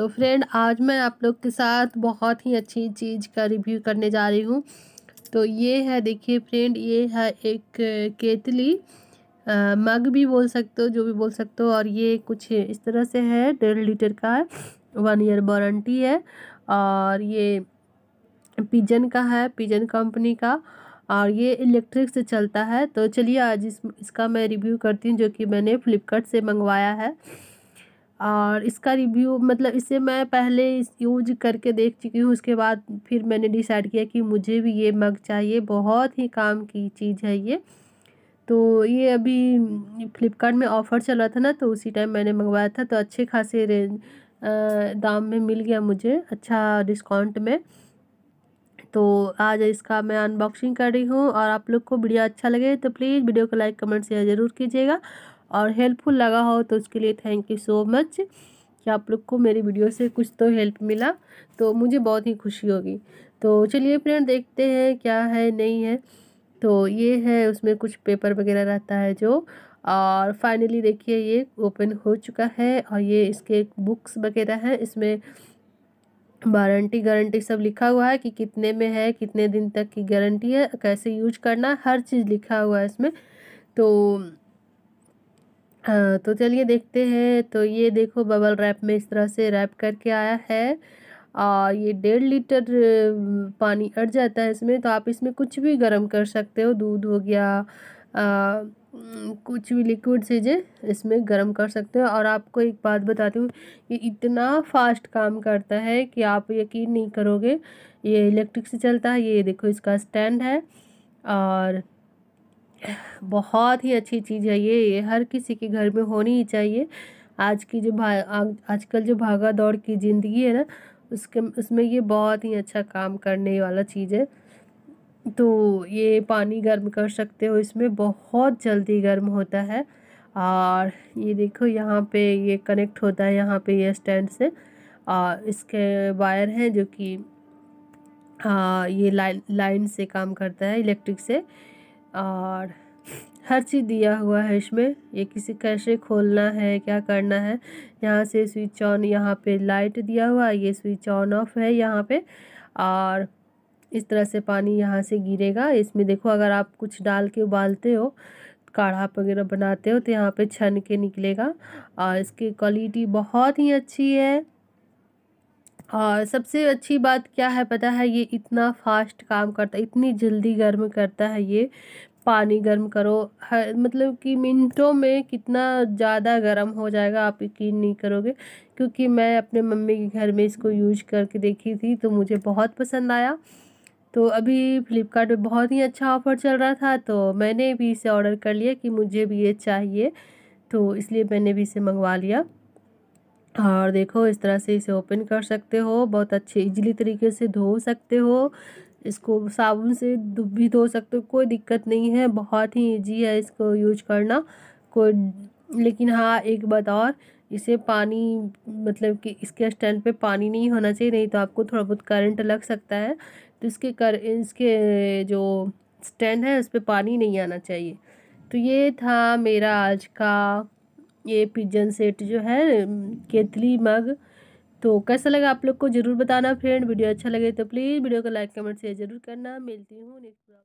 तो फ्रेंड आज मैं आप लोग के साथ बहुत ही अच्छी चीज़ का रिव्यू करने जा रही हूँ तो ये है देखिए फ्रेंड ये है एक केतली आ, मग भी बोल सकते हो जो भी बोल सकते हो और ये कुछ इस तरह से है डेढ़ लीटर का है वन ईयर वारंटी है और ये पिजन का है पिजन कंपनी का और ये इलेक्ट्रिक से चलता है तो चलिए आज इस इसका मैं रिव्यू करती हूँ जो कि मैंने फ्लिपकार्ट से मंगवाया है और इसका रिव्यू मतलब इसे मैं पहले यूज करके देख चुकी हूँ उसके बाद फिर मैंने डिसाइड किया कि मुझे भी ये मग चाहिए बहुत ही काम की चीज़ है ये तो ये अभी फ्लिपकार्ट में ऑफ़र चल रहा था ना तो उसी टाइम मैंने मंगवाया था तो अच्छे खासे रेंज दाम में मिल गया मुझे अच्छा डिस्काउंट में तो आज इसका मैं अनबॉक्सिंग कर रही हूँ और आप लोग को वीडियो अच्छा लगे तो प्लीज़ वीडियो को लाइक कमेंट शेयर ज़रूर कीजिएगा और हेल्पफुल लगा हो तो उसके लिए थैंक यू सो मच कि आप लोग को मेरी वीडियो से कुछ तो हेल्प मिला तो मुझे बहुत ही खुशी होगी तो चलिए फ्रेंड देखते हैं क्या है नहीं है तो ये है उसमें कुछ पेपर वगैरह रहता है जो और फाइनली देखिए ये ओपन हो चुका है और ये इसके बुक्स वगैरह हैं इसमें वारंटी गारंटी सब लिखा हुआ है कि कितने में है कितने दिन तक की गारंटी है कैसे यूज करना हर चीज़ लिखा हुआ है इसमें तो तो चलिए देखते हैं तो ये देखो बबल रैप में इस तरह से रैप करके आया है और ये डेढ़ लीटर पानी अट जाता है इसमें तो आप इसमें कुछ भी गर्म कर सकते हो दूध हो गया आ, कुछ भी लिक्विड चीज़ें इसमें गर्म कर सकते हो और आपको एक बात बताती हूँ ये इतना फास्ट काम करता है कि आप यकीन नहीं करोगे ये इलेक्ट्रिक से चलता है ये देखो इसका स्टैंड है और बहुत ही अच्छी चीज़ है ये ये हर किसी के घर में होनी ही चाहिए आज की जो भा आजकल जो भागा दौड़ की ज़िंदगी है ना उसके उसमें ये बहुत ही अच्छा काम करने वाला चीज़ है तो ये पानी गर्म कर सकते हो इसमें बहुत जल्दी गर्म होता है और ये देखो यहाँ पे ये कनेक्ट होता है यहाँ पे ये स्टैंड से और इसके वायर हैं जो कि ये लाइन लाइन से काम करता है इलेक्ट्रिक से और हर चीज़ दिया हुआ है इसमें ये किसी कैसे खोलना है क्या करना है यहाँ से स्विच ऑन यहाँ पे लाइट दिया हुआ है ये स्विच ऑन ऑफ है यहाँ पे और इस तरह से पानी यहाँ से गिरेगा इसमें देखो अगर आप कुछ डाल के उबालते हो काढ़ा वगैरह बनाते हो तो यहाँ पे छन के निकलेगा और इसकी क्वालिटी बहुत ही अच्छी है और सबसे अच्छी बात क्या है पता है ये इतना फास्ट काम करता है इतनी जल्दी गर्म करता है ये पानी गर्म करो हर मतलब कि मिनटों में कितना ज़्यादा गर्म हो जाएगा आप यकीन नहीं करोगे क्योंकि मैं अपने मम्मी के घर में इसको यूज करके देखी थी तो मुझे बहुत पसंद आया तो अभी फ्लिपकार्ट बहुत ही अच्छा ऑफ़र चल रहा था तो मैंने भी इसे ऑर्डर कर लिया कि मुझे भी ये चाहिए तो इसलिए मैंने भी इसे मंगवा लिया और देखो इस तरह से इसे ओपन कर सकते हो बहुत अच्छे इजीली तरीके से धो सकते हो इसको साबुन से भी धो सकते हो कोई दिक्कत नहीं है बहुत ही ईजी है इसको यूज करना कोई लेकिन हाँ एक बात और इसे पानी मतलब कि इसके स्टैंड पे पानी नहीं होना चाहिए नहीं तो आपको थोड़ा बहुत करंट लग सकता है तो इसके कर इसके जो स्टैंड है उस पर पानी नहीं आना चाहिए तो ये था मेरा आज का ये पिजन सेट जो है केतली मग तो कैसा लगा आप लोग को ज़रूर बताना फ्रेंड वीडियो अच्छा लगे तो प्लीज़ वीडियो को लाइक कमेंट शेयर जरूर करना मिलती हूँ नेक्स्ट